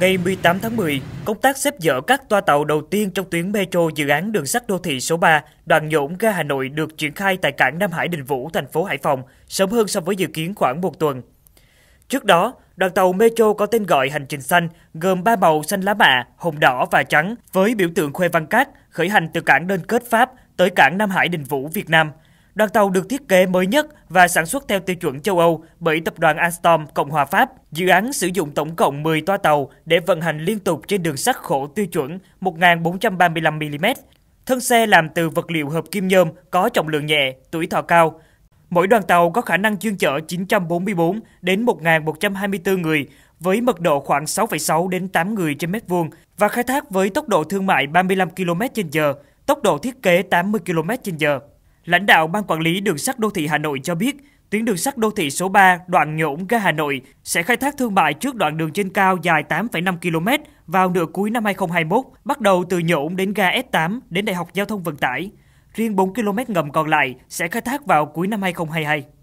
Ngày 18 tháng 10, công tác xếp dỡ các toa tàu đầu tiên trong tuyến metro dự án đường sắt đô thị số 3 đoạn Nhổn ga Hà Nội được triển khai tại cảng Nam Hải Đình Vũ, thành phố Hải Phòng, sớm hơn so với dự kiến khoảng một tuần. Trước đó, đoàn tàu metro có tên gọi Hành trình xanh gồm ba màu xanh lá mạ, hồng đỏ và trắng với biểu tượng khuê văn cát khởi hành từ cảng đơn kết Pháp tới cảng Nam Hải Đình Vũ, Việt Nam – Đoàn tàu được thiết kế mới nhất và sản xuất theo tiêu chuẩn châu Âu bởi tập đoàn Alstom Cộng hòa Pháp. Dự án sử dụng tổng cộng 10 toa tàu để vận hành liên tục trên đường sắt khổ tiêu chuẩn 1435mm. Thân xe làm từ vật liệu hợp kim nhôm có trọng lượng nhẹ, tuổi thọ cao. Mỗi đoàn tàu có khả năng chuyên chở 944 đến 1124 người với mật độ khoảng 6,6 đến 8 người trên mét vuông và khai thác với tốc độ thương mại 35 km/h, tốc độ thiết kế 80 km/h. Lãnh đạo Ban Quản lý Đường sắt Đô thị Hà Nội cho biết, tuyến đường sắt đô thị số 3 đoạn Nhổn ga Hà Nội sẽ khai thác thương mại trước đoạn đường trên cao dài 8,5 km vào nửa cuối năm 2021, bắt đầu từ Nhổn đến ga S8 đến Đại học Giao thông Vận tải. Riêng 4 km ngầm còn lại sẽ khai thác vào cuối năm 2022.